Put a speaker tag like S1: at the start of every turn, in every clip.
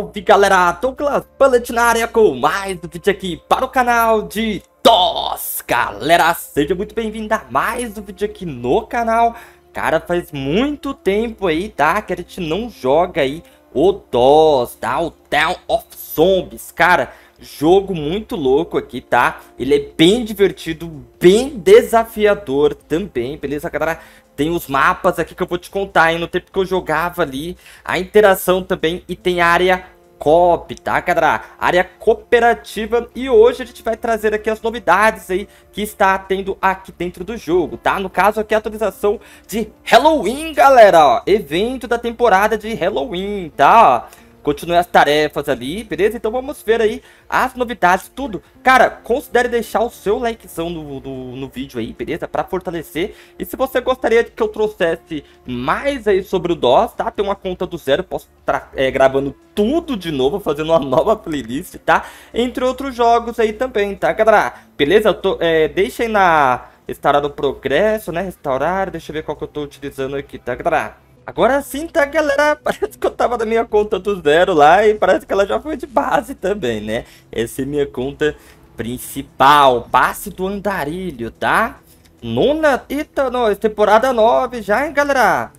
S1: Salve galera, Douglas Bullet na área com mais um vídeo aqui para o canal de DOS Galera, seja muito bem-vindo a mais um vídeo aqui no canal Cara, faz muito tempo aí, tá, que a gente não joga aí o DOS, tá, o Town of Zombies Cara, jogo muito louco aqui, tá? Ele é bem divertido, bem desafiador também, beleza, galera? Tem os mapas aqui que eu vou te contar, hein? No tempo que eu jogava ali, a interação também e tem a área COP, tá, galera? Área cooperativa e hoje a gente vai trazer aqui as novidades aí que está tendo aqui dentro do jogo, tá? No caso aqui a atualização de Halloween, galera, ó, evento da temporada de Halloween, tá? Ó. Continue as tarefas ali, beleza? Então vamos ver aí as novidades, tudo. Cara, considere deixar o seu likezão no, no, no vídeo aí, beleza? Pra fortalecer. E se você gostaria que eu trouxesse mais aí sobre o DOS, tá? Tem uma conta do zero, posso estar é, gravando tudo de novo, fazendo uma nova playlist, tá? Entre outros jogos aí também, tá, galera? Beleza? Eu tô, é, deixa aí na... Restaurar o progresso, né? Restaurar, deixa eu ver qual que eu tô utilizando aqui, tá, galera? Agora sim, tá, galera? Parece que eu tava da minha conta do zero lá e parece que ela já foi de base também, né? Essa é minha conta principal, base do andarilho, tá? Nona nós é temporada 9 já, hein, galera?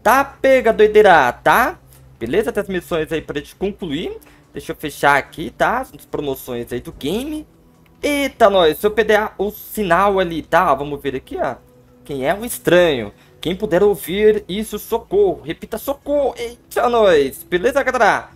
S1: Tá pega, doideira, tá? Beleza? Tem as missões aí pra gente concluir. Deixa eu fechar aqui, tá? As promoções aí do game. Eita, nós, se eu perder o sinal ali, tá? Vamos ver aqui, ó. Quem é o estranho? Quem puder ouvir isso, socorro. Repita, socorro. Eita, nós. Beleza, galera?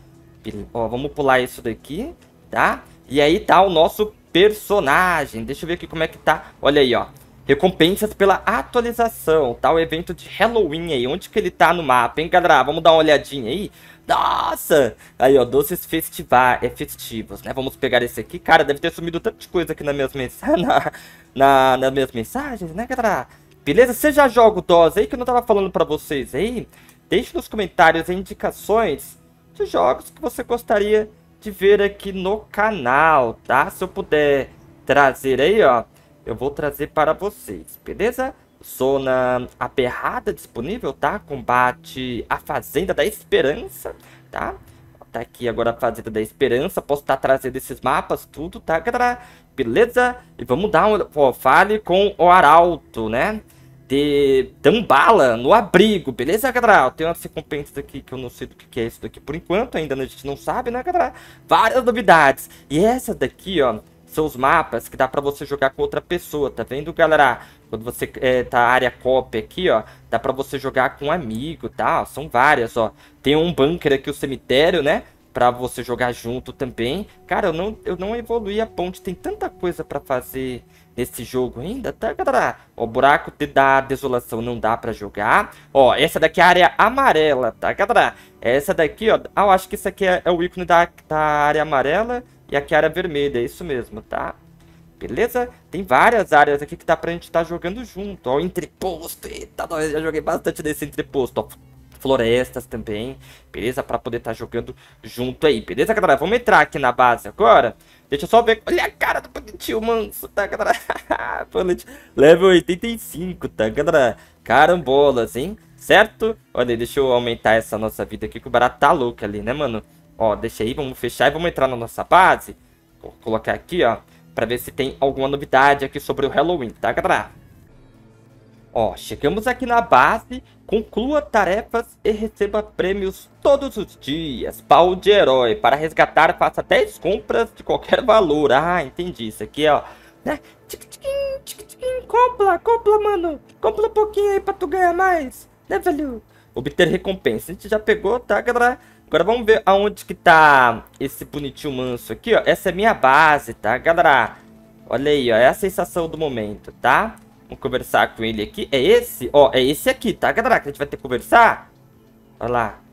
S1: Ó, vamos pular isso daqui, tá? E aí tá o nosso personagem. Deixa eu ver aqui como é que tá. Olha aí, ó. Recompensas pela atualização, tá? O evento de Halloween aí. Onde que ele tá no mapa, hein, galera? Vamos dar uma olhadinha aí. Nossa! Aí, ó, doces festiva é, festivos, né? Vamos pegar esse aqui. Cara, deve ter sumido tanta coisa aqui nas minhas, mens... na, na, nas minhas mensagens, né, galera? Beleza? Você já joga o DOS aí que eu não tava falando pra vocês aí? Deixe nos comentários indicações de jogos que você gostaria de ver aqui no canal, tá? Se eu puder trazer aí, ó, eu vou trazer para vocês, beleza? Zona aberrada disponível, tá? Combate a Fazenda da Esperança, tá? Tá aqui agora a Fazenda da Esperança. Posso estar tá trazendo esses mapas, tudo, tá? Beleza? E vamos dar um... Ó, fale com o Arauto, né? De Dambala, no abrigo, beleza, galera? Tem umas recompensas aqui que eu não sei do que é isso daqui por enquanto. Ainda a gente não sabe, né, galera? Várias novidades. E essa daqui, ó são os mapas que dá para você jogar com outra pessoa, tá vendo, galera? Quando você é, tá área copy aqui, ó, dá para você jogar com um amigo, tá? São várias, ó. Tem um bunker aqui, o cemitério, né? Pra você jogar junto também. Cara, eu não, eu não evoluí a ponte. Tem tanta coisa para fazer nesse jogo ainda, tá, galera? Ó, buraco de, da desolação não dá pra jogar. Ó, essa daqui é a área amarela, tá, galera? Essa daqui, ó. Ah, eu acho que isso aqui é, é o ícone da, da área amarela e aqui a área é vermelha, é isso mesmo, tá? Beleza? Tem várias áreas aqui que dá pra gente estar tá jogando junto, ó, entreposto, eita, nós já joguei bastante nesse entreposto, ó, florestas também, beleza? Pra poder estar tá jogando junto aí, beleza, galera? Vamos entrar aqui na base agora, deixa eu só ver, olha a cara do Bonitinho Manso, tá, galera? level 85, tá, galera? Carambolas, hein? Certo? Olha aí, deixa eu aumentar essa nossa vida aqui, que o barato tá louco ali, né, mano? Ó, deixa aí, vamos fechar e vamos entrar na nossa base. Vou colocar aqui, ó, pra ver se tem alguma novidade aqui sobre o Halloween, tá, galera? Ó, chegamos aqui na base, conclua tarefas e receba prêmios todos os dias. Pau de herói, para resgatar faça 10 compras de qualquer valor. Ah, entendi, isso aqui, ó, né? Tic, tic, tic, tic, compra, compra, mano, compra um pouquinho aí pra tu ganhar mais, né, velho? Obter recompensa, a gente já pegou, tá, galera? Agora vamos ver aonde que tá esse bonitinho manso aqui, ó. Essa é minha base, tá, galera? Olha aí, ó. É a sensação do momento, tá? Vamos conversar com ele aqui. É esse? Ó, é esse aqui, tá, galera? Que a gente vai ter que conversar. Olha lá. Vou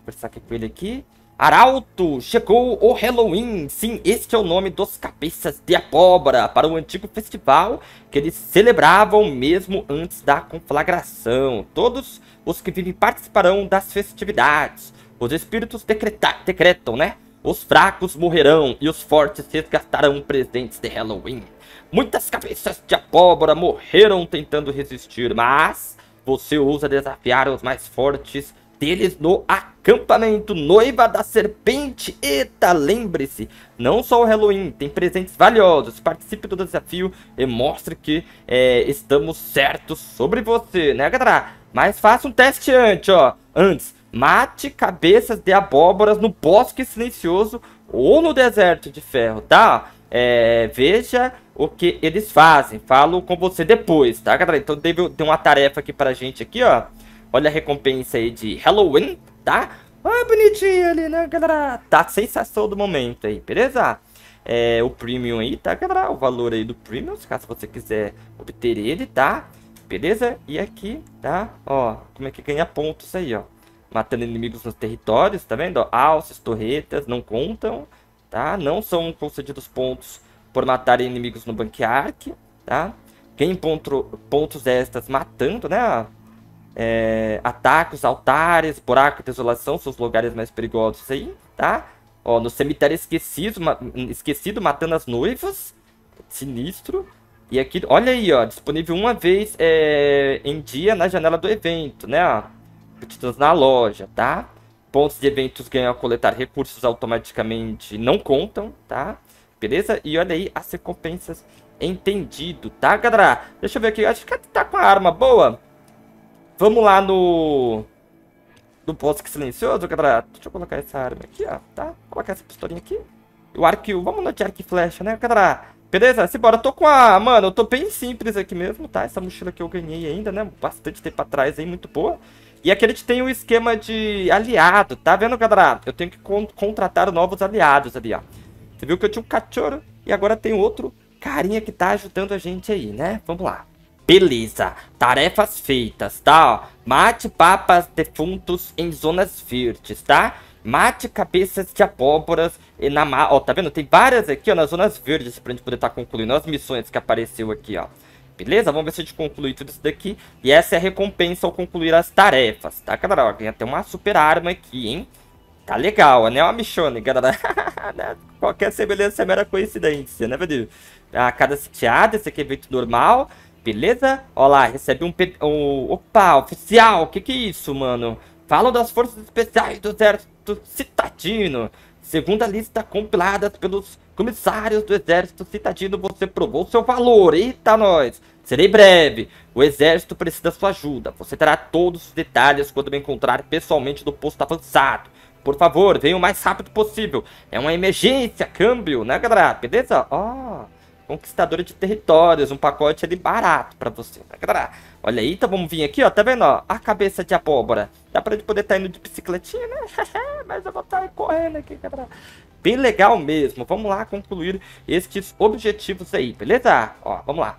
S1: conversar aqui com ele aqui. Arauto, chegou o Halloween! Sim, este é o nome dos cabeças de abóbora para o antigo festival que eles celebravam mesmo antes da conflagração. Todos os que vivem participarão das festividades. Os espíritos decretam, né? Os fracos morrerão e os fortes resgatarão presentes de Halloween. Muitas cabeças de abóbora morreram tentando resistir, mas você ousa desafiar os mais fortes deles no acampamento Noiva da Serpente. Eita, lembre-se, não só o Halloween, tem presentes valiosos. Participe do desafio e mostre que é, estamos certos sobre você, né, galera? Mas faça um teste antes, ó. Antes, mate cabeças de abóboras no bosque silencioso ou no deserto de ferro, tá? É, veja o que eles fazem. Falo com você depois, tá, galera? Então deu, deu uma tarefa aqui pra gente aqui, ó. Olha a recompensa aí de Halloween, tá? Ah, bonitinho ali, né, galera? Tá sensação do momento aí, beleza? É, o premium aí, tá, galera? O valor aí do premium, caso você quiser obter ele, tá? Beleza? E aqui, tá? Ó, como é que ganha pontos aí, ó? Matando inimigos nos territórios, tá vendo? alces, torretas, não contam, tá? Não são concedidos pontos por matar inimigos no Bank Arc, tá? Quem encontrou pontos extras matando, né? é, ataques, altares, buraco de desolação são os lugares mais perigosos aí, tá? Ó, no cemitério esquecido, ma esquecido matando as noivas. Sinistro. E aqui, olha aí, ó, disponível uma vez é, em dia na janela do evento, né, ó. na loja, tá? Pontos de eventos ganham a coletar recursos automaticamente não contam, tá? Beleza? E olha aí as recompensas entendido, tá, galera? Deixa eu ver aqui, acho que tá com a arma boa. Vamos lá no... No bosque silencioso, galera. Deixa eu colocar essa arma aqui, ó. Tá? Vou colocar essa pistolinha aqui. O arco... Vamos no de arco e flecha, né, galera? Beleza? Simbora. Eu tô com a... Mano, eu tô bem simples aqui mesmo, tá? Essa mochila que eu ganhei ainda, né? Bastante tempo atrás aí, muito boa. E aqui a gente tem o um esquema de aliado, tá vendo, galera? Eu tenho que con contratar novos aliados ali, ó. Você viu que eu tinha um cachorro e agora tem outro carinha que tá ajudando a gente aí, né? Vamos lá. Beleza, tarefas feitas, tá? mate papas defuntos em zonas verdes, tá? Mate cabeças de abóboras e na ma... Ó, tá vendo? Tem várias aqui, ó, nas zonas verdes pra gente poder estar tá concluindo as missões que apareceu aqui, ó. Beleza? Vamos ver se a gente conclui tudo isso daqui. E essa é a recompensa ao concluir as tarefas, tá, galera? Ó, ganha até uma super arma aqui, hein? Tá legal, né? Uma michone, galera. Né? Qualquer semelhança é mera coincidência, né, meu Deus? A cada sitiada, esse aqui é evento normal. Beleza? Olha lá, recebe um, um... Opa, oficial, que que é isso, mano? Falam das forças especiais do exército citadino. Segundo a lista compilada pelos comissários do exército citadino, você provou seu valor. Eita, nós! Serei breve. O exército precisa da sua ajuda. Você terá todos os detalhes quando me encontrar pessoalmente no posto avançado. Por favor, venha o mais rápido possível. É uma emergência, câmbio, né, galera? Beleza? Ó... Oh conquistadora de territórios, um pacote ali barato pra você. Né, Olha aí, então vamos vir aqui, ó, tá vendo, ó, a cabeça de abóbora. Dá pra ele poder estar tá indo de bicicletinha, né? Mas eu vou estar tá correndo aqui, galera. Bem legal mesmo, vamos lá concluir estes objetivos aí, beleza? Ó, vamos lá.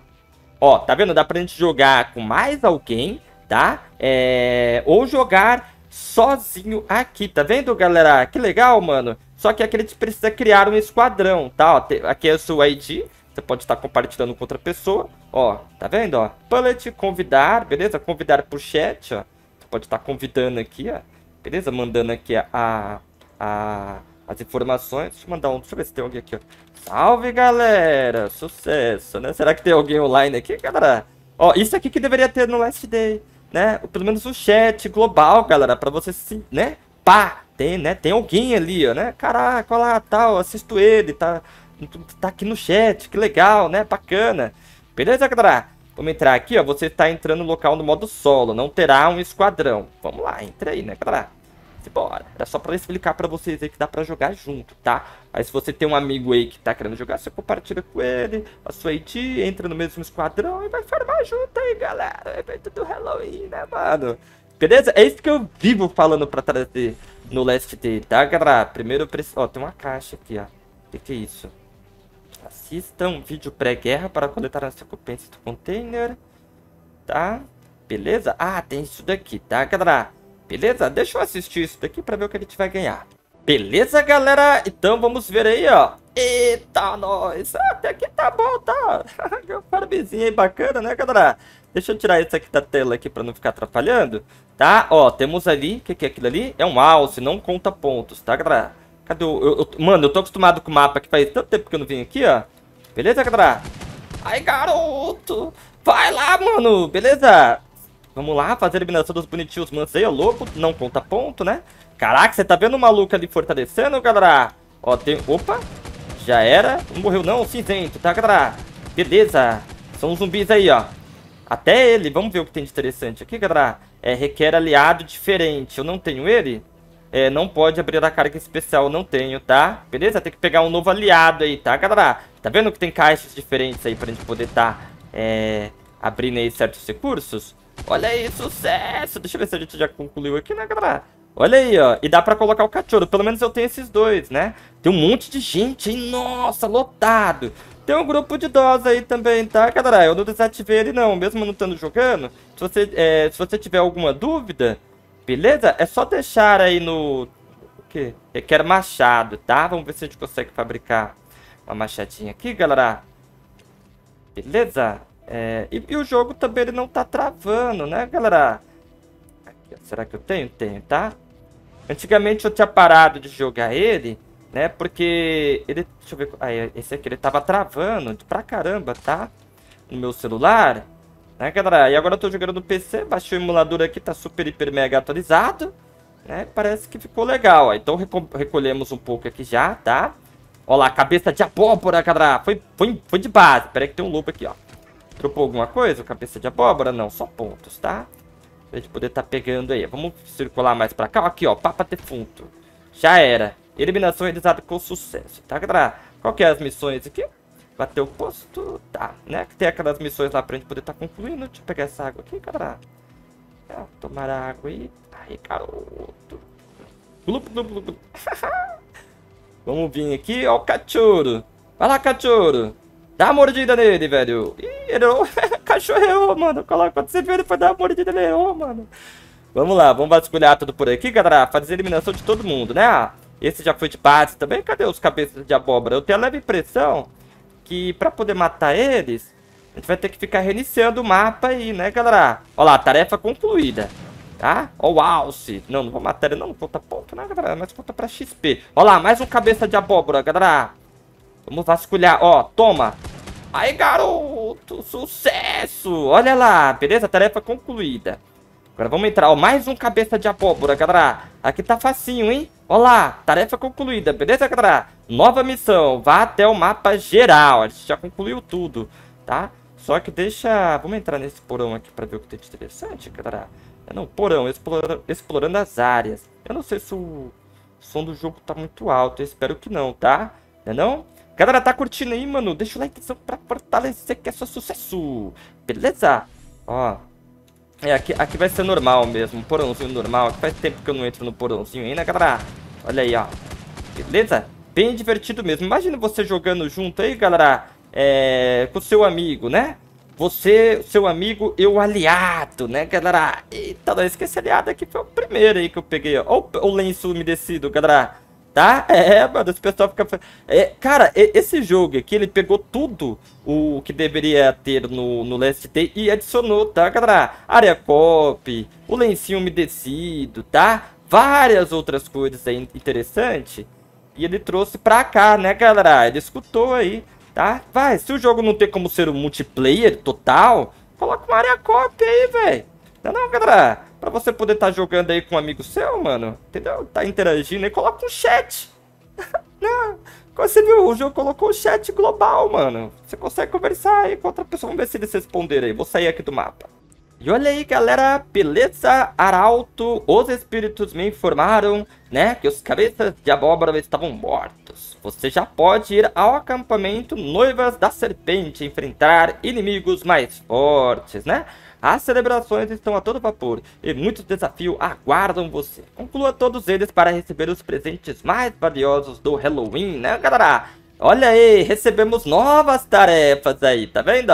S1: Ó, tá vendo, dá pra gente jogar com mais alguém, tá? É... Ou jogar sozinho aqui, tá vendo, galera? Que legal, mano. Só que aqui a gente precisa criar um esquadrão, tá? Ó, aqui é o seu ID, você pode estar compartilhando com outra pessoa. Ó, tá vendo? Ó, bullet, convidar, beleza? Convidar por chat, ó. Você pode estar convidando aqui, ó. Beleza? Mandando aqui a, a, as informações. Deixa eu mandar um. Deixa eu ver se tem alguém aqui, ó. Salve, galera! Sucesso, né? Será que tem alguém online aqui, galera? Ó, isso aqui que deveria ter no Last Day, né? Pelo menos o chat global, galera, pra você se, né? Pá! Tem, né? Tem alguém ali, ó, né? Caraca, olha lá, tal, assisto ele, tá? tá aqui no chat, que legal, né? Bacana. Beleza, galera? Vamos entrar aqui, ó. Você está entrando no local no modo solo, não terá um esquadrão. Vamos lá, entra aí, né, galera? Bora. Era só pra explicar pra vocês aí que dá pra jogar junto, tá? Aí se você tem um amigo aí que tá querendo jogar, você compartilha com ele a sua ID, entra no mesmo esquadrão e vai farmar junto aí, galera. O é evento do Halloween, né, mano? Beleza? É isso que eu vivo falando pra trazer no Last Day, tá, galera? Primeiro eu preciso... Ó, tem uma caixa aqui, ó. O que, que é isso? Aqui estão vídeo pré-guerra para coletar as recompensas do container. Tá? Beleza? Ah, tem isso daqui, tá, galera? Beleza? Deixa eu assistir isso daqui para ver o que a gente vai ganhar. Beleza, galera? Então vamos ver aí, ó. Eita, nós! Até aqui tá bom, tá? Farmzinha aí bacana, né, galera? Deixa eu tirar isso aqui da tela aqui para não ficar atrapalhando. Tá? Ó, temos ali... O que, que é aquilo ali? É um alce, não conta pontos, tá, galera? Cadê o... Eu, eu, mano, eu tô acostumado com o mapa que faz tanto tempo que eu não vim aqui, ó. Beleza, galera? Ai, garoto! Vai lá, mano! Beleza? Vamos lá fazer a eliminação dos bonitinhos ó, é louco. Não conta ponto, né? Caraca, você tá vendo o maluco ali fortalecendo, galera? Ó, tem... Opa! Já era. Não morreu não, cinzento, tá, galera? Beleza. São zumbis aí, ó. Até ele. Vamos ver o que tem de interessante aqui, galera. É, requer aliado diferente. Eu não tenho ele? É, não pode abrir a carga especial, não tenho, tá? Beleza? Tem que pegar um novo aliado aí, tá, galera? Tá vendo que tem caixas diferentes aí pra gente poder tá é, abrindo aí certos recursos? Olha aí, sucesso! Deixa eu ver se a gente já concluiu aqui, né, galera? Olha aí, ó. E dá pra colocar o cachorro. Pelo menos eu tenho esses dois, né? Tem um monte de gente aí. Nossa, lotado. Tem um grupo de idosos aí também, tá, galera? Eu não desativei ele, não. Mesmo não estando jogando. Se você, é, se você tiver alguma dúvida... Beleza? É só deixar aí no... O quê? Requer machado, tá? Vamos ver se a gente consegue fabricar uma machadinha aqui, galera. Beleza? É... E, e, o jogo também ele não tá travando, né, galera? Aqui, Será que eu tenho? Tenho, tá? Antigamente eu tinha parado de jogar ele, né? Porque ele... Deixa eu ver... Aí, ah, esse aqui ele tava travando pra caramba, tá? No meu celular... Né, galera? E agora eu tô jogando no PC, baixei o emulador aqui, tá super, hiper, mega atualizado. Né? Parece que ficou legal, ó. Então recolhemos um pouco aqui já, tá? Ó lá, cabeça de abóbora, galera. Foi, foi, foi de base. Pera aí que tem um lobo aqui, ó. Dropou alguma coisa? Cabeça de abóbora? Não, só pontos, tá? Pra gente poder tá pegando aí. Vamos circular mais pra cá. Aqui, ó. Papa defunto. Já era. Eliminação realizada com sucesso, tá, galera? Qual que é as missões aqui? Bateu o posto, tá, né? que Tem aquelas missões lá pra gente poder tá concluindo. Deixa eu pegar essa água aqui, cara. É, tomar a água aí. Aí, garoto. Blup, blup, blup. Vamos vir aqui, ó o cachorro. Vai lá, cachorro. Dá uma mordida nele, velho. Ih, ele... cachorro errou, mano. Coloca quando você viu, ele foi dar uma mordida, nele, errou, mano. Vamos lá, vamos vasculhar tudo por aqui, galera. Fazer eliminação de todo mundo, né? Esse já foi de base também. Cadê os cabeças de abóbora? Eu tenho a leve impressão que para poder matar eles, a gente vai ter que ficar reiniciando o mapa aí, né, galera? Ó lá, tarefa concluída, tá? Ó o Alce. Não, não vou matar ele, não. Falta ponto, né, galera? Mas falta pra XP. Ó lá, mais um cabeça de abóbora, galera. Vamos vasculhar. Ó, toma. Aí, garoto. Sucesso. Olha lá, beleza? Tarefa concluída. Agora vamos entrar. Ó, mais um cabeça de abóbora, galera. Aqui tá facinho, hein? Ó lá, tarefa concluída, beleza, galera? Nova missão, vá até o mapa geral. A gente já concluiu tudo, tá? Só que deixa... Vamos entrar nesse porão aqui pra ver o que tem de interessante, É Não, porão, explora... explorando as áreas. Eu não sei se o som do jogo tá muito alto. Eu espero que não, tá? Não é não? Galera, tá curtindo aí, mano? Deixa o likezão então, pra fortalecer que é só sucesso. Beleza? Ó. É, aqui, aqui vai ser normal mesmo. Porãozinho normal. Faz tempo que eu não entro no porãozinho ainda, galera. Olha aí, ó. Beleza? bem divertido mesmo. Imagina você jogando junto aí, galera, é, com seu amigo, né? Você, seu amigo e o aliado, né, galera? Eita, não esqueci aliado aqui, foi o primeiro aí que eu peguei, ó. o, o lenço umedecido, galera. Tá? É, mano, esse pessoal fica... É, cara, esse jogo aqui, ele pegou tudo o que deveria ter no, no Last Day e adicionou, tá, galera? Área pop, o lencinho umedecido, tá? Várias outras coisas aí interessantes e ele trouxe pra cá, né, galera? Ele escutou aí, tá? Vai, se o jogo não tem como ser um multiplayer total, coloca uma área copy aí, velho. Não, é não, galera. Pra você poder estar tá jogando aí com um amigo seu, mano. Entendeu? Tá interagindo aí, coloca um chat. não, você viu, o jogo colocou o chat global, mano. Você consegue conversar aí com outra pessoa. Vamos ver se eles responderam aí. Vou sair aqui do mapa. E olha aí, galera, beleza? Arauto, os espíritos me informaram, né, que os cabeças de abóbora estavam mortos. Você já pode ir ao acampamento Noivas da Serpente enfrentar inimigos mais fortes, né? As celebrações estão a todo vapor e muitos desafios aguardam você. Conclua todos eles para receber os presentes mais valiosos do Halloween, né, galera? Olha aí, recebemos novas tarefas aí, tá vendo?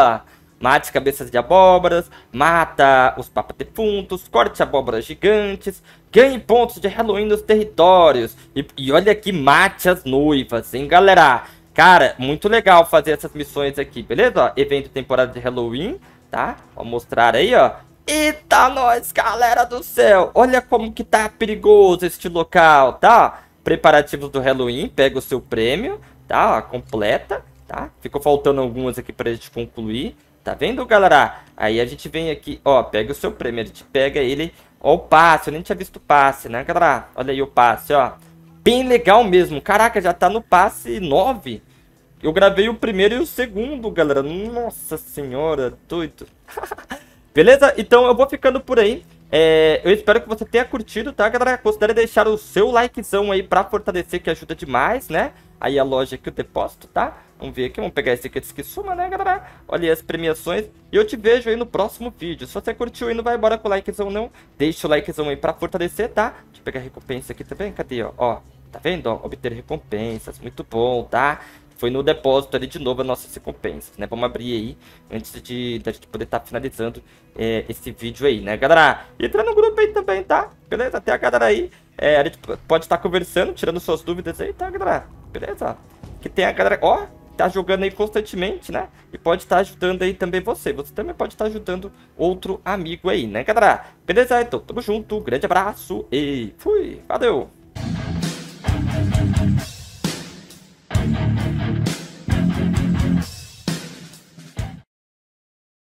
S1: Mate cabeças de abóboras, mata os papas defuntos, corte abóboras gigantes, ganhe pontos de Halloween nos territórios. E, e olha aqui, mate as noivas, hein, galera? Cara, muito legal fazer essas missões aqui, beleza? Ó, evento temporada de Halloween, tá? Vou mostrar aí, ó. Eita, nós, galera do céu! Olha como que tá perigoso este local, tá? Preparativos do Halloween, pega o seu prêmio, tá? Ó, completa, tá? Ficou faltando algumas aqui pra gente concluir. Tá vendo, galera? Aí a gente vem aqui, ó, pega o seu prêmio, a gente pega ele, ó o passe, eu nem tinha visto o passe, né, galera? Olha aí o passe, ó, bem legal mesmo, caraca, já tá no passe 9, eu gravei o primeiro e o segundo, galera, nossa senhora, doido. Beleza? Então eu vou ficando por aí, é, eu espero que você tenha curtido, tá, galera? Considere deixar o seu likezão aí pra fortalecer, que ajuda demais, né? Aí a loja aqui, o depósito, tá? Vamos ver aqui, vamos pegar esse aqui que suma, né, galera? Olha aí as premiações. E eu te vejo aí no próximo vídeo. Se você curtiu e não vai embora com o likezão não, deixa o likezão aí pra fortalecer, tá? Deixa eu pegar a recompensa aqui também. Cadê, ó? Ó, tá vendo? Ó, obter recompensas. Muito bom, tá? foi no depósito ali de novo as nossas recompensas, né? Vamos abrir aí antes de, de a gente poder estar tá finalizando é, esse vídeo aí, né, galera? Entra no grupo aí também, tá? Beleza? Tem a galera aí, é, a gente pode estar tá conversando, tirando suas dúvidas aí, tá, galera? Beleza? Que tem a galera, ó, tá jogando aí constantemente, né? E pode estar tá ajudando aí também você. Você também pode estar tá ajudando outro amigo aí, né, galera? Beleza? Então, tamo junto. Grande abraço e fui. Valeu!